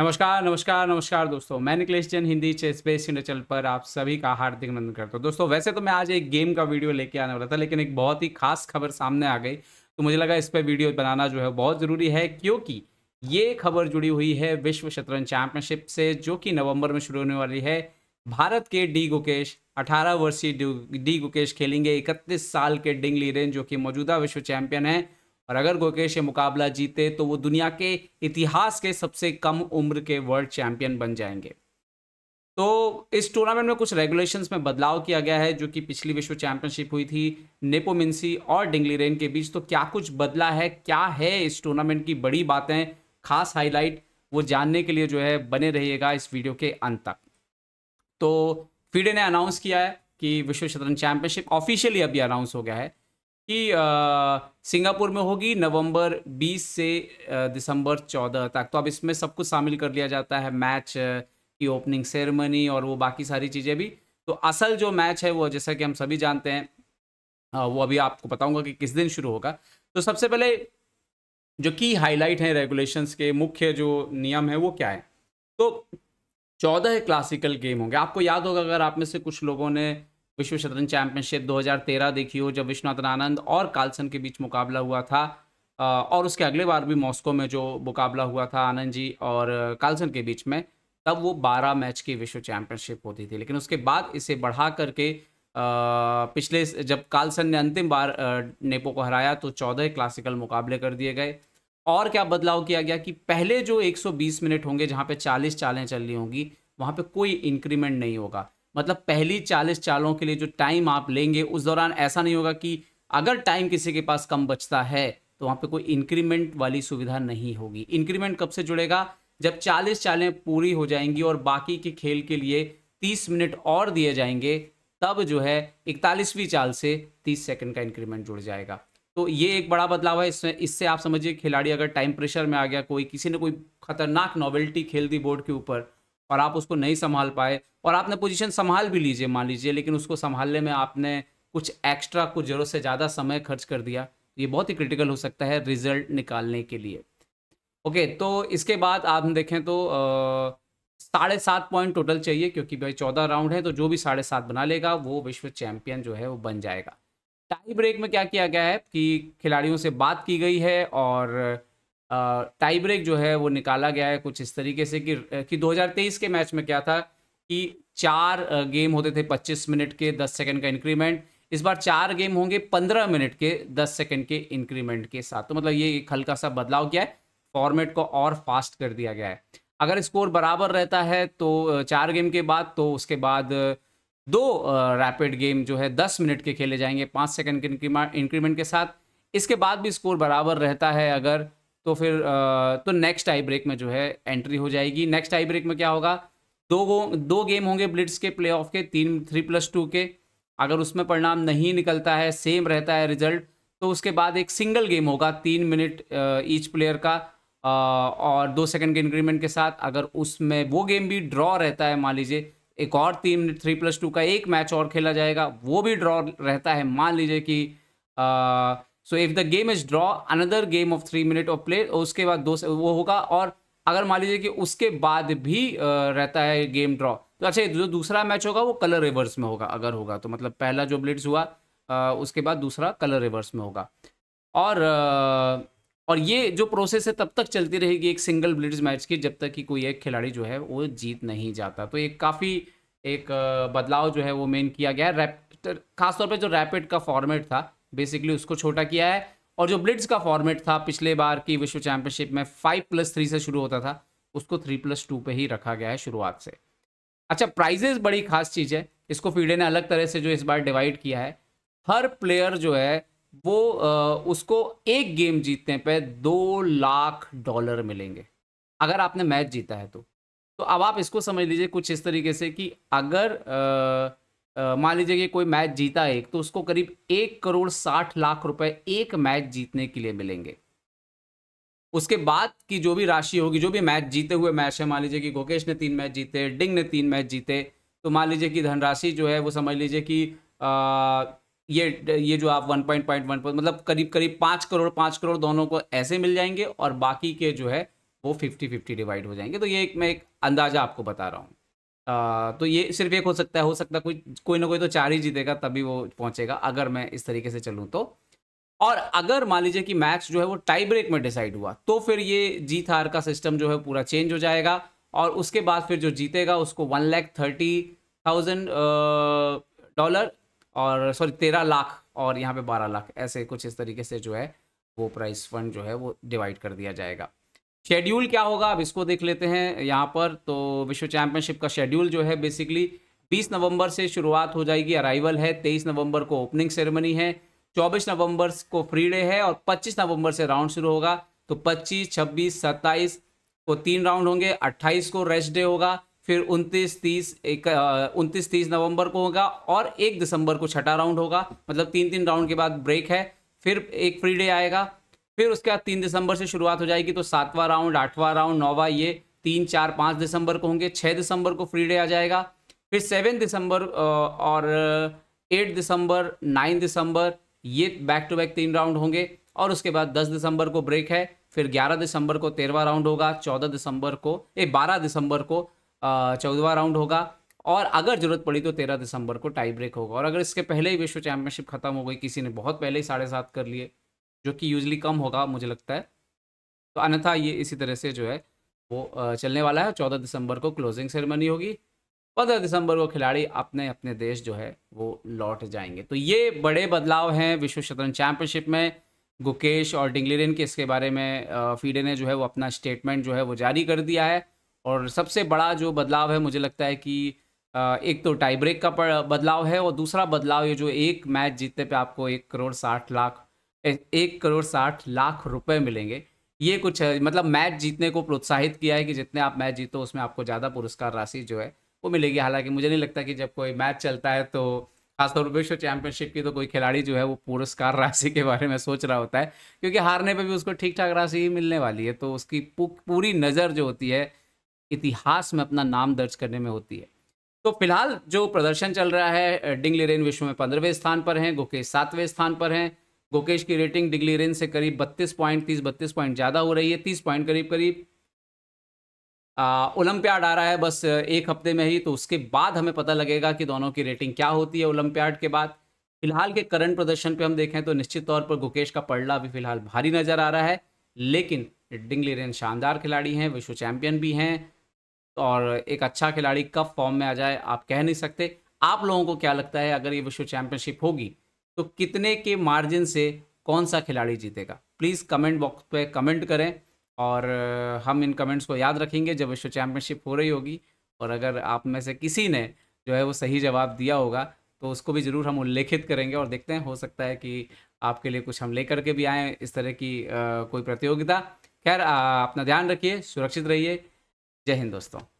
नमस्कार नमस्कार नमस्कार दोस्तों मैं Niklesh Jain Hindi space India channel पर आप सभी का हार्दिक अभिनंदन करता हूँ दोस्तों वैसे तो मैं आज एक गेम का वीडियो लेके आने वाला था लेकिन एक बहुत ही खास खबर सामने आ गई तो मुझे लगा इस पर वीडियो बनाना जो है बहुत ज़रूरी है क्योंकि ये खबर जुड़ी हुई है विश्व शतरंज चैंपियनशिप से जो कि नवम्बर में शुरू होने वाली है भारत के डी गुकेश अठारह वर्षीय डी गुकेश खेलेंगे इकतीस साल के डिंग लीरेन जो कि मौजूदा विश्व चैंपियन हैं और अगर गोकेश ये मुकाबला जीते तो वो दुनिया के इतिहास के सबसे कम उम्र के वर्ल्ड चैंपियन बन जाएंगे तो इस टूर्नामेंट में कुछ रेगुलेशंस में बदलाव किया गया है जो कि पिछली विश्व चैंपियनशिप हुई थी नेपोमिनसी और रेन के बीच तो क्या कुछ बदला है क्या है इस टूर्नामेंट की बड़ी बातें खास हाईलाइट वो जानने के लिए जो है बने रहिएगा इस वीडियो के अंत तक तो फीडे ने अनाउंस किया है कि विश्व शतरंज चैंपियनशिप ऑफिशियली अभी अनाउंस हो गया है कि सिंगापुर में होगी नवंबर 20 से दिसंबर 14 तक तो अब इसमें सब कुछ शामिल कर लिया जाता है मैच की ओपनिंग सेरेमनी और वो बाकी सारी चीज़ें भी तो असल जो मैच है वो जैसा कि हम सभी जानते हैं वो अभी आपको बताऊंगा कि किस दिन शुरू होगा तो सबसे पहले जो की हाईलाइट हैं रेगुलेशंस के मुख्य जो नियम है वो क्या है तो चौदह क्लासिकल गेम होंगे आपको याद होगा अगर आप में से कुछ लोगों ने विश्व शतरंज चैंपियनशिप 2013 देखी हो जब विश्वनाथन आनंद और कार्लसन के बीच मुकाबला हुआ था और उसके अगले बार भी मॉस्को में जो मुकाबला हुआ था आनंद जी और कार्लसन के बीच में तब वो 12 मैच की विश्व चैंपियनशिप होती थी लेकिन उसके बाद इसे बढ़ा करके पिछले जब कार्लसन ने अंतिम बार नेपो को हराया तो चौदह क्लासिकल मुकाबले कर दिए गए और क्या बदलाव किया गया कि पहले जो 120 मिनट होंगे जहाँ पे 40 चालें चल रही होंगी वहाँ पे कोई इंक्रीमेंट नहीं होगा मतलब पहली चालीस चालों के लिए जो टाइम आप लेंगे उस दौरान ऐसा नहीं होगा कि अगर टाइम किसी के पास कम बचता है तो वहाँ पे कोई इंक्रीमेंट वाली सुविधा नहीं होगी इंक्रीमेंट कब से जुड़ेगा जब 40 चालें पूरी हो जाएंगी और बाकी के खेल के लिए 30 मिनट और दिए जाएंगे तब जो है इकतालीसवीं चाल से 30 सेकंड का इंक्रीमेंट जुड़ जाएगा तो ये एक बड़ा बदलाव है इसमें इससे आप समझिए खिलाड़ी अगर टाइम प्रेशर में आ गया कोई किसी ने कोई खतरनाक नॉवेल्टी खेल दी बोर्ड के ऊपर और आप उसको नहीं संभाल पाए और आपने पोजीशन संभाल भी लीजिए मान लीजिए लेकिन उसको संभालने में आपने कुछ एक्स्ट्रा कुछ जरूरत से ज़्यादा समय खर्च कर दिया ये बहुत ही क्रिटिकल हो सकता है रिजल्ट निकालने के लिए ओके तो इसके बाद आप देखें तो साढ़े सात पॉइंट टोटल चाहिए क्योंकि भाई चौदह राउंड है तो जो भी साढ़े सात बना लेगा वो विश्व चैंपियन जो है वो बन जाएगा टाई ब्रेक में क्या किया गया है कि खिलाड़ियों से बात की गई है और टाई ब्रेक जो है वो निकाला गया है कुछ इस तरीके से कि कि 2023 के मैच में क्या था कि चार गेम होते थे 25 मिनट के 10 सेकंड का इंक्रीमेंट इस बार चार गेम होंगे 15 मिनट के 10 सेकंड के इंक्रीमेंट के साथ तो मतलब ये एक हल्का सा बदलाव किया है फॉर्मेट को और फास्ट कर दिया गया है अगर स्कोर बराबर रहता है तो चार गेम के बाद तो उसके बाद दो रैपिड गेम जो है दस मिनट के खेले जाएंगे पाँच सेकेंड के इंक्रीमेंट के साथ इसके बाद भी स्कोर बराबर रहता है अगर तो फिर तो नेक्स्ट आई ब्रेक में जो है एंट्री हो जाएगी नेक्स्ट आई ब्रेक में क्या होगा दो गो दो गेम होंगे ब्लिट्स के प्ले के तीन थ्री प्लस टू के अगर उसमें परिणाम नहीं निकलता है सेम रहता है रिजल्ट तो उसके बाद एक सिंगल गेम होगा तीन मिनट ईच प्लेयर का और दो सेकंड के इंक्रीमेंट के साथ अगर उसमें वो गेम भी ड्रॉ रहता है मान लीजिए एक और तीन थ्री प्लस टू का एक मैच और खेला जाएगा वो भी ड्रॉ रहता है मान लीजिए कि so if the game is draw another game of three minute of play उसके बाद दो वो होगा और अगर मान लीजिए कि उसके बाद भी रहता है गेम ड्रॉ तो अच्छा जो दूसरा मैच होगा वो कलर रिवर्स में होगा अगर होगा तो मतलब पहला जो ब्लिट्स हुआ उसके बाद दूसरा कलर रिवर्स में होगा और और ये जो प्रोसेस है तब तक चलती रहेगी एक सिंगल ब्लिट्स मैच की जब तक कि कोई एक खिलाड़ी जो है वो जीत नहीं जाता तो एक काफ़ी एक बदलाव जो है वो मेन किया गया है रैप खासतौर पर जो रैपिड का फॉर्मेट था बेसिकली उसको छोटा किया है और जो ब्लिट्स का फॉर्मेट था पिछले बार की विश्व चैंपियनशिप में फाइव प्लस थ्री से शुरू होता था उसको थ्री प्लस टू पर ही रखा गया है शुरुआत से अच्छा प्राइजेस बड़ी खास चीज़ है इसको फीडे ने अलग तरह से जो इस बार डिवाइड किया है हर प्लेयर जो है वो उसको एक गेम जीतने पर दो लाख डॉलर मिलेंगे अगर आपने मैच जीता है तो तो अब आप इसको समझ लीजिए कुछ इस तरीके से कि अगर मान लीजिए कि कोई मैच जीता एक तो उसको करीब एक करोड़ साठ लाख रुपए एक मैच जीतने के लिए मिलेंगे उसके बाद की जो भी राशि होगी जो भी मैच जीते हुए मैच है मान लीजिए कि गोकेश ने तीन मैच जीते डिंग ने तीन मैच जीते तो मान लीजिए कि धनराशि जो है वो समझ लीजिए कि ये ये जो आप वन पॉइंट पॉइंट वन मतलब करीब करीब पाँच करोड़ पाँच करोड़ दोनों को ऐसे मिल जाएंगे और बाकी के जो है वो फिफ्टी फिफ्टी डिवाइड हो जाएंगे तो ये एक मैं एक अंदाज़ा आपको बता रहा हूँ आ, तो ये सिर्फ एक हो सकता है हो सकता है कोई कोई ना कोई तो चार ही जीतेगा तभी वो पहुंचेगा अगर मैं इस तरीके से चलूँ तो और अगर मान लीजिए कि मैच जो है वो टाई ब्रेक में डिसाइड हुआ तो फिर ये जीत हार का सिस्टम जो है पूरा चेंज हो जाएगा और उसके बाद फिर जो जीतेगा उसको one lakh thirty thousand dollar और सॉरी तेरह लाख और यहाँ पे बारह लाख ऐसे कुछ इस तरीके से जो है वो प्राइस फंड जो है वो डिवाइड कर दिया जाएगा शेड्यूल क्या होगा अब इसको देख लेते हैं यहाँ पर तो विश्व चैंपियनशिप का शेड्यूल जो है बेसिकली 20 नवंबर से शुरुआत हो जाएगी अराइवल है 23 नवंबर को ओपनिंग सेरेमनी है 24 नवंबर को फ्री डे है और 25 नवंबर से राउंड शुरू होगा तो 25, 26, 27 को तीन राउंड होंगे 28 को रेस्ट डे होगा फिर 29, 30, एक उनतीस तीस नवंबर को होगा और एक दिसंबर को छठा राउंड होगा मतलब तीन तीन राउंड के बाद ब्रेक है फिर एक फ्री डे आएगा फिर उसके बाद तीन दिसंबर से शुरुआत हो जाएगी तो सातवां राउंड आठवां राउंड नौवा ये तीन चार पाँच दिसंबर को होंगे छः दिसंबर को फ्री डे आ जाएगा फिर सेवन दिसंबर और एट दिसंबर नाइन दिसंबर ये बैक टू बैक तीन राउंड होंगे और उसके बाद दस दिसंबर को ब्रेक है फिर ग्यारह दिसंबर को तेरहवा राउंड होगा चौदह दिसंबर को ए बारह दिसंबर को चौदहवा राउंड होगा और अगर जरूरत पड़ी तो तेरह दिसंबर को टाई ब्रेक होगा और अगर इसके पहले ही विश्व चैंपियनशिप खत्म हो गई किसी ने बहुत पहले ही साढ़े सात कर लिए जो कि यूजली कम होगा मुझे लगता है तो अन्यथा ये इसी तरह से जो है वो चलने वाला है चौदह दिसंबर को क्लोजिंग सेरेमनी होगी पंद्रह दिसंबर को खिलाड़ी अपने अपने देश जो है वो लौट जाएंगे तो ये बड़े बदलाव हैं विश्व शतरंज चैंपियनशिप में गुकेश और डिंगलिरन के इसके बारे में फीडे ने जो है वो अपना स्टेटमेंट जो है वो जारी कर दिया है और सबसे बड़ा जो बदलाव है मुझे लगता है कि एक तो टाई ब्रेक का बदलाव है और दूसरा बदलाव ये जो एक मैच जीतने पे आपको एक करोड़ साठ लाख एक करोड़ साठ लाख रुपए मिलेंगे ये कुछ है मतलब मैच जीतने को प्रोत्साहित किया है कि जितने आप मैच जीतो उसमें आपको ज़्यादा पुरस्कार राशि जो है वो मिलेगी हालांकि मुझे नहीं लगता कि जब कोई मैच चलता है तो खासतौर पर विश्व चैंपियनशिप की तो कोई खिलाड़ी जो है वो पुरस्कार राशि के बारे में सोच रहा होता है क्योंकि हारने पर भी उसको ठीक ठाक राशि ही मिलने वाली है तो उसकी पूरी नज़र जो होती है इतिहास में अपना नाम दर्ज करने में होती है तो फिलहाल जो प्रदर्शन चल रहा है डिंगलिरेन विश्व में पंद्रहवें स्थान पर हैं गुकेश सातवें स्थान पर हैं गोकेश की रेटिंग रेंज से करीब बत्तीस पॉइंट तीस बत्तीस पॉइंट ज़्यादा हो रही है तीस पॉइंट करीब करीब ओलंपियाड आ रहा है बस एक हफ्ते में ही तो उसके बाद हमें पता लगेगा कि दोनों की रेटिंग क्या होती है ओलंपियाड के बाद फिलहाल के करंट प्रदर्शन पे हम देखें तो निश्चित तौर पर गुकेश का पड़ला भी फिलहाल भारी नज़र आ रहा है लेकिन रेन शानदार खिलाड़ी हैं विश्व चैंपियन भी हैं और एक अच्छा खिलाड़ी कब फॉर्म में आ जाए आप कह नहीं सकते आप लोगों को क्या लगता है अगर ये विश्व चैंपियनशिप होगी तो कितने के मार्जिन से कौन सा खिलाड़ी जीतेगा प्लीज़ कमेंट बॉक्स पे कमेंट करें और हम इन कमेंट्स को याद रखेंगे जब विश्व चैम्पियनशिप हो रही होगी और अगर आप में से किसी ने जो है वो सही जवाब दिया होगा तो उसको भी ज़रूर हम उल्लेखित करेंगे और देखते हैं हो सकता है कि आपके लिए कुछ हम लेकर के भी आएँ इस तरह की आ, कोई प्रतियोगिता खैर अपना ध्यान रखिए सुरक्षित रहिए जय हिंद दोस्तों